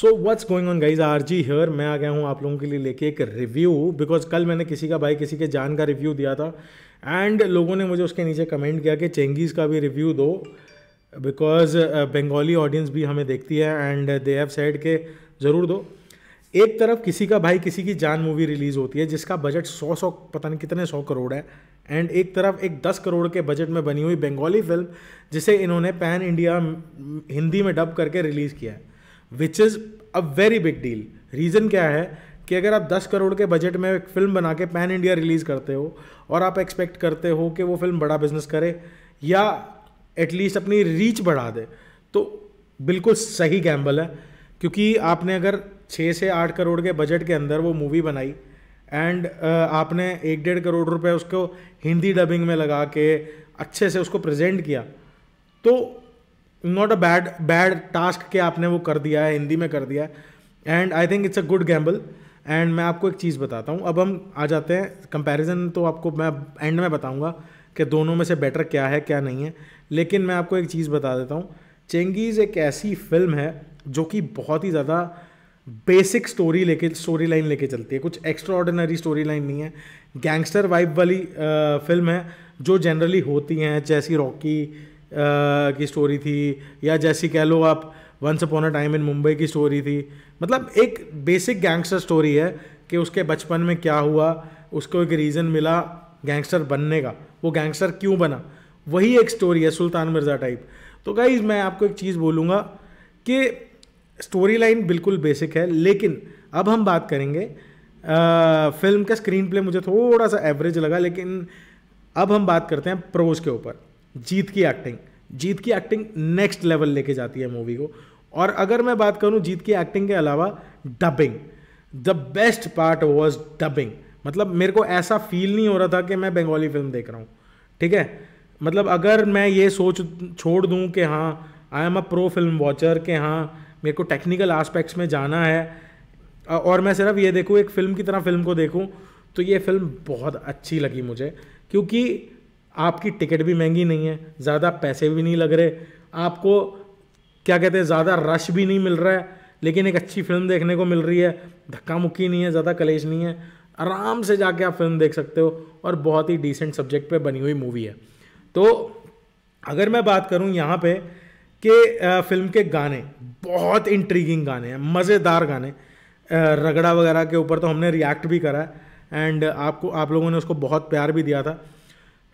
so what's going on guys R G here मैं आ गया हूँ आप लोगों के लिए लेके एक रिव्यू बिकॉज कल मैंने किसी का भाई किसी के जान का रिव्यू दिया था एंड लोगों ने मुझे उसके नीचे कमेंट किया कि चेंगीज़ का भी रिव्यू दो बिकॉज बंगाली ऑडियंस भी हमें देखती है एंड दे हैव सेड के ज़रूर दो एक तरफ किसी का भाई किसी की जान मूवी रिलीज़ होती है जिसका बजट सौ सौ पता नहीं कितने सौ करोड़ है एंड एक तरफ एक दस करोड़ के बजट में बनी हुई बंगाली फिल्म जिसे इन्होंने पैन इंडिया हिंदी में डब करके रिलीज़ किया है which is a very big deal reason क्या है कि अगर आप 10 करोड़ के बजट में एक फिल्म बना के पैन इंडिया रिलीज़ करते हो और आप एक्सपेक्ट करते हो कि वो फिल्म बड़ा बिजनेस करे या एटलीस्ट अपनी रीच बढ़ा दे तो बिल्कुल सही गैम्बल है क्योंकि आपने अगर छः से आठ करोड़ के बजट के अंदर वो मूवी बनाई एंड आपने एक डेढ़ करोड़ रुपए उसको हिंदी डबिंग में लगा के अच्छे से उसको प्रेजेंट किया तो not a bad bad task के आपने वो कर दिया है हिंदी में कर दिया है and I think it's a good gamble and मैं आपको एक चीज़ बताता हूँ अब हम आ जाते हैं कंपेरिजन तो आपको मैं एंड में बताऊँगा कि दोनों में से बेटर क्या है क्या नहीं है लेकिन मैं आपको एक चीज़ बता देता हूँ चेंगीज़ एक ऐसी फिल्म है जो कि बहुत ही ज़्यादा बेसिक स्टोरी लेके स्टोरी लाइन लेके चलती है कुछ एक्स्ट्रा स्टोरी लाइन नहीं है गैंगस्टर वाइब वाली आ, फिल्म है जो जनरली होती हैं जैसी रॉकी की स्टोरी थी या जैसी कह लो आप once upon a time in Mumbai की स्टोरी थी मतलब एक बेसिक गैंगस्टर स्टोरी है कि उसके बचपन में क्या हुआ उसको एक रीज़न मिला गैंगस्टर बनने का वो गैंगस्टर क्यों बना वही एक स्टोरी है सुल्तान मिर्ज़ा टाइप तो गाइज मैं आपको एक चीज़ बोलूँगा कि स्टोरी लाइन बिल्कुल बेसिक है लेकिन अब हम बात करेंगे आ, फिल्म का स्क्रीन प्ले मुझे थोड़ा सा एवरेज लगा लेकिन अब हम बात करते हैं प्रोज के ऊपर जीत की एक्टिंग जीत की एक्टिंग नेक्स्ट लेवल लेके जाती है मूवी को और अगर मैं बात करूं जीत की एक्टिंग के अलावा dubbing the best part was dubbing मतलब मेरे को ऐसा फील नहीं हो रहा था कि मैं बंगाली फिल्म देख रहा हूँ ठीक है मतलब अगर मैं ये सोच छोड़ दूँ कि हाँ I am a pro film watcher के हाँ मेरे को टेक्निकल आस्पेक्ट्स में जाना है और मैं सिर्फ ये देखूँ एक फ़िल्म की तरह फ़िल्म को देखूँ तो ये फिल्म बहुत अच्छी लगी मुझे क्योंकि आपकी टिकट भी महंगी नहीं है ज़्यादा पैसे भी नहीं लग रहे आपको क्या कहते हैं ज़्यादा रश भी नहीं मिल रहा है लेकिन एक अच्छी फिल्म देखने को मिल रही है धक्का मुक्की नहीं है ज़्यादा कलेश नहीं है आराम से जाके आप फिल्म देख सकते हो और बहुत ही डिसेंट सब्जेक्ट पे बनी हुई मूवी है तो अगर मैं बात करूँ यहाँ पे कि फिल्म के गाने बहुत इंट्रीगिंग गाने हैं मज़ेदार गाने रगड़ा वगैरह के ऊपर तो हमने रिएक्ट भी करा है एंड आपको आप लोगों ने उसको बहुत प्यार भी दिया था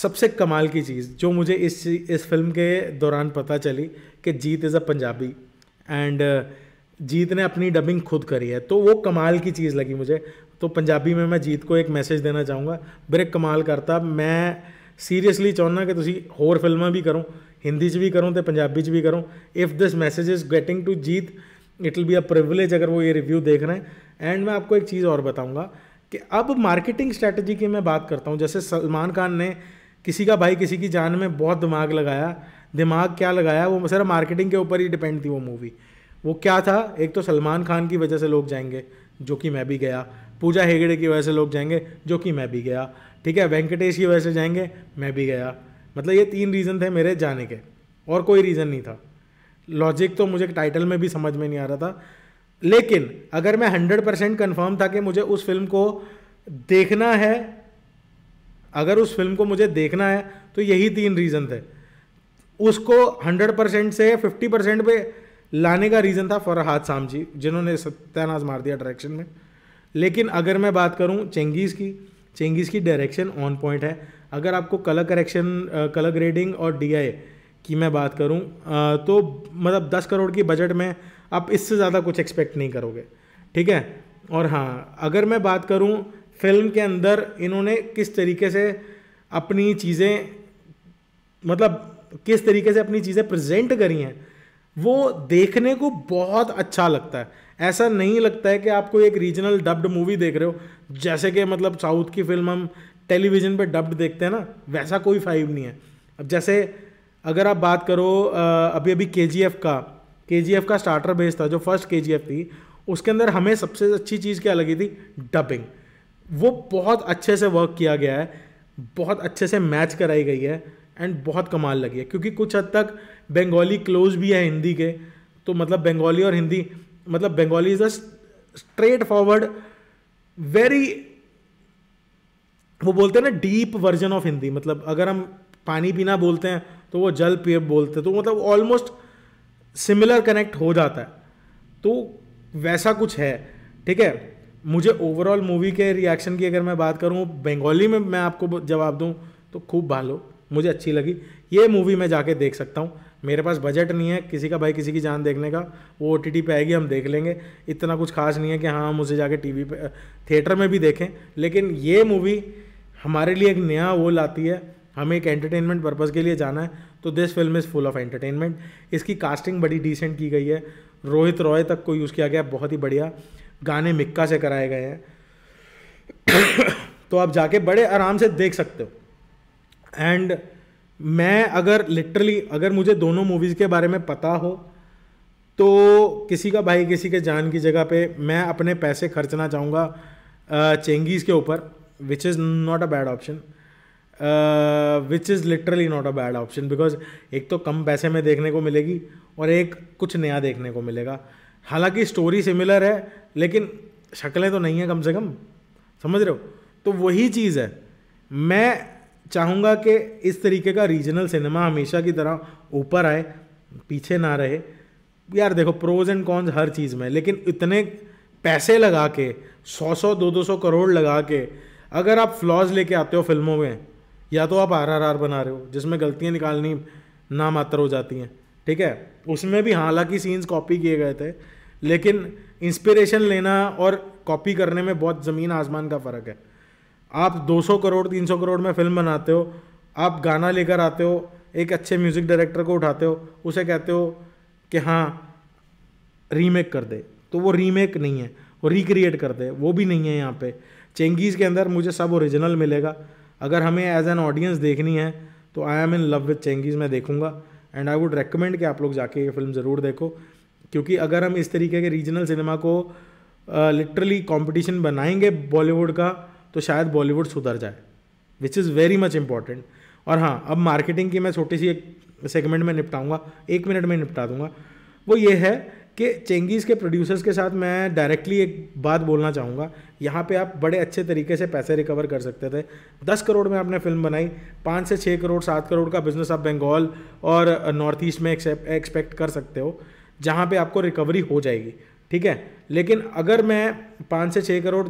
सबसे कमाल की चीज़ जो मुझे इस इस फिल्म के दौरान पता चली कि Jeet is a Punjabi and uh, Jeet ने अपनी डबिंग खुद करी है तो वो कमाल की चीज़ लगी मुझे तो पंजाबी में मैं जीत को एक मैसेज देना चाहूँगा ब्रेक कमाल करता मैं सीरीयसली चाहना कि तुम होर फिल्म भी करो हिंदी च भी ਕਰੋ तो पंजाबी भी ਵੀ if this message is getting to Jeet it will be a privilege अगर वो ये रिव्यू देख रहे हैं एंड मैं आपको एक चीज़ और बताऊँगा कि अब मार्केटिंग स्ट्रैटेजी की मैं बात करता हूँ जैसे सलमान खान ने किसी का भाई किसी की जान में बहुत दिमाग लगाया दिमाग क्या लगाया वो सर मार्केटिंग के ऊपर ही डिपेंड थी वो मूवी वो क्या था एक तो सलमान खान की वजह से लोग जाएंगे जो कि मैं भी गया पूजा हेगड़े की वजह से लोग जाएंगे जो कि मैं भी गया ठीक है वेंकटेश की वजह से जाएंगे मैं भी गया मतलब ये तीन रीज़न थे मेरे जाने के और कोई रीज़न नहीं था लॉजिक तो मुझे टाइटल में भी समझ में नहीं आ रहा था लेकिन अगर मैं हंड्रेड परसेंट कन्फर्म था कि मुझे उस फिल्म को देखना है अगर उस फिल्म को मुझे देखना है तो यही तीन रीज़न थे उसको 100 परसेंट से 50 परसेंट पे लाने का रीज़न था फरहाद साम जी जिन्होंने सत्यानाश मार दिया डायरेक्शन में लेकिन अगर मैं बात करूँ चेंगीज़ की चेंगीज़ की डायरेक्शन ऑन पॉइंट है अगर आपको कलर करेक्शन कलर ग्रेडिंग और डी की मैं बात करूँ तो मतलब दस करोड़ की बजट में आप इससे ज़्यादा कुछ एक्सपेक्ट नहीं करोगे ठीक है और हाँ अगर मैं बात करूँ फिल्म के अंदर इन्होंने किस तरीके से अपनी चीज़ें मतलब किस तरीके से अपनी चीज़ें प्रेजेंट करी हैं वो देखने को बहुत अच्छा लगता है ऐसा नहीं लगता है कि आपको एक रीजनल डब्ड मूवी देख रहे हो जैसे कि मतलब साउथ की फिल्म हम टेलीविज़न पे डब्ड देखते हैं ना वैसा कोई फाइव नहीं है अब जैसे अगर आप बात करो अभी अभी के का के का स्टार्टर बेस था जो फर्स्ट के थी उसके अंदर हमें सबसे अच्छी चीज़ क्या लगी थी डबिंग वो बहुत अच्छे से वर्क किया गया है बहुत अच्छे से मैच कराई गई है एंड बहुत कमाल लगी है क्योंकि कुछ हद तक बंगाली क्लोज भी है हिंदी के तो मतलब बंगाली और हिंदी मतलब Bengali is a straightforward very वो बोलते हैं ना डीप वर्जन ऑफ हिंदी मतलब अगर हम पानी पीना बोलते हैं तो वो जल पिए बोलते हैं तो मतलब ऑलमोस्ट सिमिलर कनेक्ट हो जाता है तो वैसा कुछ है ठीक है मुझे ओवरऑल मूवी के रिएक्शन की अगर मैं बात करूँ बंगाली में मैं आपको जवाब दूँ तो खूब भालो मुझे अच्छी लगी ये मूवी मैं जाके देख सकता हूँ मेरे पास बजट नहीं है किसी का भाई किसी की जान देखने का वो ओ टी पे आएगी हम देख लेंगे इतना कुछ खास नहीं है कि हाँ हम उसे जाके वी पर थिएटर में भी देखें लेकिन ये मूवी हमारे लिए एक नया वो लाती है हमें एक एंटरटेनमेंट पर्पज़ के लिए जाना है तो this film is full of entertainment इसकी कास्टिंग बड़ी डिसेंट की गई है रोहित रॉय तक को यूज़ किया गया बहुत ही बढ़िया गाने मिक्का से कराए गए हैं तो आप जाके बड़े आराम से देख सकते हो एंड मैं अगर लिटरली अगर मुझे दोनों मूवीज़ के बारे में पता हो तो किसी का भाई किसी के जान की जगह पे मैं अपने पैसे खर्चना चाहूँगा चेंगीज़ के ऊपर which is not a bad option which is literally not a bad option because एक तो कम पैसे में देखने को मिलेगी और एक कुछ नया देखने को मिलेगा हालांकि स्टोरी सिमिलर है लेकिन शक्लें तो नहीं हैं कम से कम समझ रहे हो तो वही चीज़ है मैं चाहूँगा कि इस तरीके का रीजनल सिनेमा हमेशा की तरह ऊपर आए पीछे ना रहे यार देखो प्रोज एंड कॉन्स हर चीज़ में लेकिन इतने पैसे लगा के सौ सौ दो दो सौ करोड़ लगा के अगर आप फ्लॉज लेके आते हो फिल्मों में या तो आप आर आर आर बना रहे हो जिसमें गलतियाँ निकालनी नामात्र हो जाती हैं ठीक है उसमें भी हालांकि सीन्स कॉपी किए गए थे लेकिन इंस्पिरेशन लेना और कॉपी करने में बहुत ज़मीन आसमान का फ़र्क है आप 200 करोड़ 300 करोड़ में फिल्म बनाते हो आप गाना लेकर आते हो एक अच्छे म्यूज़िक डायरेक्टर को उठाते हो उसे कहते हो कि हाँ रीमेक कर दे तो वो रीमेक नहीं है वो रिक्रिएट कर दे वो भी नहीं है यहाँ पे चेंगीज़ के अंदर मुझे सब ओरिजिनल मिलेगा अगर हमें एज एन ऑडियंस देखनी है तो I am in love with Chengiz मैं देखूँगा एंड आई वुड रेकमेंड कि आप लोग जाके ये फिल्म ज़रूर देखो क्योंकि अगर हम इस तरीके के रीजनल सिनेमा को लिटरली uh, कॉम्पिटिशन बनाएंगे बॉलीवुड का तो शायद बॉलीवुड सुधर जाए which is very much important और हाँ अब मार्केटिंग की मैं छोटी सी एक सेगमेंट में निपटाऊंगा एक मिनट में निपटा दूंगा वो ये है कि चेंगीज़ के प्रोड्यूसर्स के साथ मैं डायरेक्टली एक बात बोलना चाहूँगा यहाँ पे आप बड़े अच्छे तरीके से पैसे रिकवर कर सकते थे दस करोड़ में आपने फिल्म बनाई पाँच से छः करोड़ सात करोड़ का बिजनेस आप बंगाल और नॉर्थ ईस्ट में एक्सपेक्ट कर सकते हो जहाँ पर आपको रिकवरी हो जाएगी ठीक है लेकिन अगर मैं पाँच से छः करोड़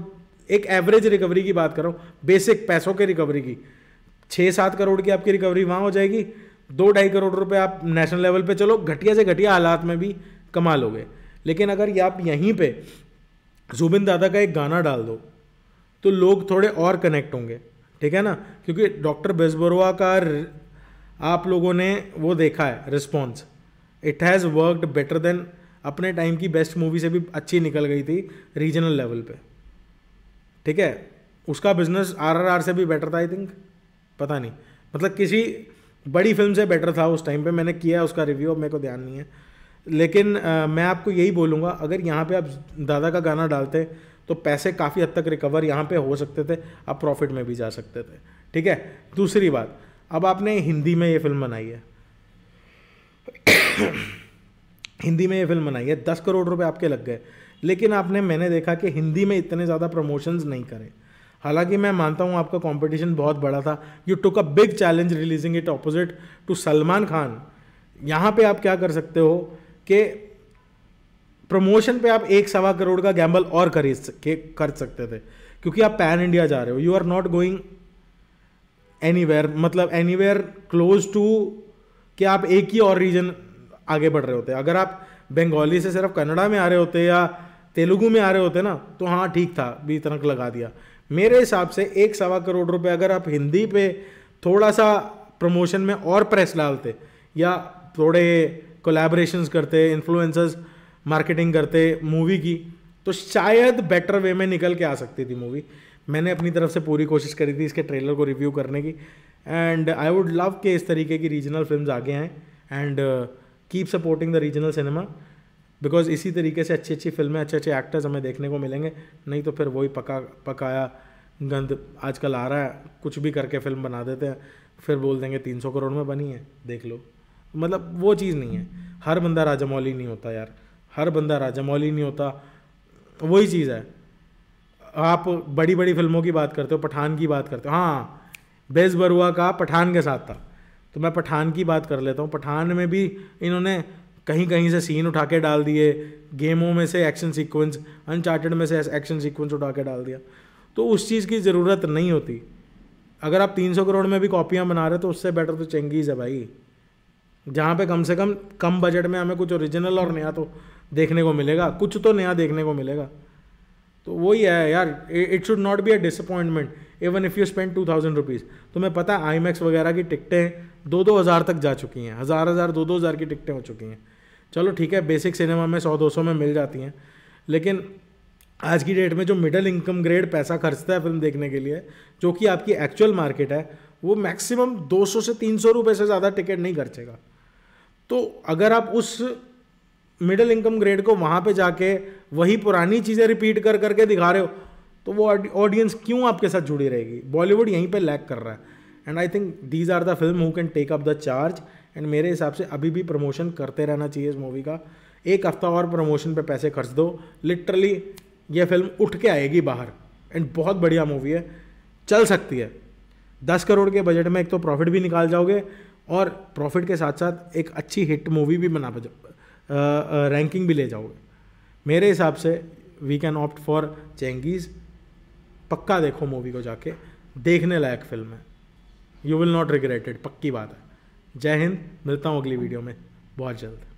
एक एवरेज रिकवरी की बात करूँ बेसिक पैसों के रिकवरी की छः सात करोड़ की आपकी रिकवरी वहाँ हो जाएगी दो ढाई करोड़ रुपए आप नेशनल लेवल पे चलो घटिया से घटिया हालात में भी कमा लोगे लेकिन अगर आप यहीं पे जुबिन दादा का एक गाना डाल दो तो लोग थोड़े और कनेक्ट होंगे ठीक है ना क्योंकि डॉक्टर बेसबरुआ का आप लोगों ने वो देखा है response it has worked better than अपने टाइम की बेस्ट मूवी से भी अच्छी निकल गई थी रीजनल लेवल पे ठीक है उसका बिजनेस आरआरआर से भी बेटर था आई थिंक पता नहीं मतलब किसी बड़ी फिल्म से बेटर था उस टाइम पे मैंने किया उसका रिव्यू अब मेरे को ध्यान नहीं है लेकिन आ, मैं आपको यही बोलूँगा अगर यहाँ पे आप दादा का गाना डालते तो पैसे काफ़ी हद तक रिकवर यहाँ पे हो सकते थे आप प्रॉफिट में भी जा सकते थे ठीक है दूसरी बात अब आपने हिंदी में ये फिल्म बनाई है हिंदी में ये फिल्म बनाई है दस करोड़ रुपए आपके लग गए लेकिन आपने मैंने देखा कि हिंदी में इतने ज़्यादा प्रमोशंस नहीं करे हालांकि मैं मानता हूँ आपका कंपटीशन बहुत बड़ा था you took a big challenge releasing it opposite to Salman Khan यहाँ पे आप क्या कर सकते हो कि प्रमोशन पे आप एक सवा करोड़ का गैम्बल और कर के कर सकते थे क्योंकि आप पैन इंडिया जा रहे हो you are not going any मतलब एनी क्लोज टू कि आप एक ही और रीजन आगे बढ़ रहे होते अगर आप बंगाली से सिर्फ कन्नड़ा में आ रहे होते या तेलुगु में आ रहे होते ना तो हाँ ठीक था बी तनक लगा दिया मेरे हिसाब से एक सवा करोड़ रुपए अगर आप हिंदी पे थोड़ा सा प्रमोशन में और प्रेस डालते या थोड़े कोलैबोरेशंस करते इन्फ्लुएंसर्स मार्केटिंग करते मूवी की तो शायद बेटर वे में निकल के आ सकती थी मूवी मैंने अपनी तरफ से पूरी कोशिश करी थी इसके ट्रेलर को रिव्यू करने की एंड आई वुड लव के इस तरीके की रीजनल फिल्म आगे आएँ and keep supporting the regional cinema because इसी तरीके से अच्छी अच्छी फिल्में अच्छे अच्छे एक्टर्स हमें देखने को मिलेंगे नहीं तो फिर वही पका पकाया गंद आजकल आ रहा है कुछ भी करके फिल्म बना देते हैं फिर बोल देंगे तीन सौ करोड़ में बनी है देख लो मतलब वो चीज़ नहीं है हर बंदा राजा मौली नहीं होता यार हर बंदा राजा मौली नहीं होता वही चीज़ है आप बड़ी बड़ी फिल्मों की बात करते हो पठान की बात करते हो हाँ बेज बरुआ का पठान के साथ था तो मैं पठान की बात कर लेता हूँ पठान में भी इन्होंने कहीं कहीं से सीन उठा के डाल दिए गेमों में से एक्शन सीक्वेंस अनचार्टेड में से एक्शन सीक्वेंस उठा के डाल दिया तो उस चीज़ की ज़रूरत नहीं होती अगर आप 300 करोड़ में भी कॉपियाँ बना रहे हो तो उससे बेटर तो चंगीज़ है भाई जहाँ पे कम से कम कम बजट में हमें कुछ ओरिजिनल और नया तो देखने को मिलेगा कुछ तो नया देखने को मिलेगा तो वही है यार it should not be a disappointment even if you spend two thousand rupees तुम्हें पता है आई मैक्स वगैरह की टिकटें दो दो हज़ार तक जा चुकी हैं हज़ार हज़ार दो दो हज़ार की टिकटें हो चुकी हैं चलो ठीक है बेसिक सिनेमा में सौ दो सौ में मिल जाती हैं लेकिन आज की डेट में जो मिडिल इनकम ग्रेड पैसा खर्चता है फिल्म देखने के लिए जो कि आपकी एक्चुअल मार्केट है वो मैक्सिमम 200 से 300 रुपए से ज़्यादा टिकट नहीं खर्चेगा तो अगर आप उस मिडिल इनकम ग्रेड को वहाँ पे जाके वही पुरानी चीज़ें रिपीट कर करके दिखा रहे हो तो वो ऑडियंस क्यों आपके साथ जुड़ी रहेगी बॉलीवुड यहीं पे लैक कर रहा है and I think these are the film who can take up the charge and मेरे हिसाब से अभी भी प्रमोशन करते रहना चाहिए इस मूवी का एक हफ्ता और प्रमोशन पे पैसे खर्च दो लिटरली ये फिल्म उठ के आएगी बाहर एंड बहुत बढ़िया मूवी है चल सकती है दस करोड़ के बजट में एक तो प्रॉफिट भी निकाल जाओगे और प्रॉफिट के साथ साथ एक अच्छी हिट मूवी भी बना रैंकिंग भी ले जाओगे मेरे हिसाब से we can opt for Chengiz पक्का देखो मूवी को जाके देखने लायक फिल्म है यू विल नॉट रिग्रेटेड पक्की बात है जय हिंद मिलता हूँ अगली वीडियो में बहुत जल्द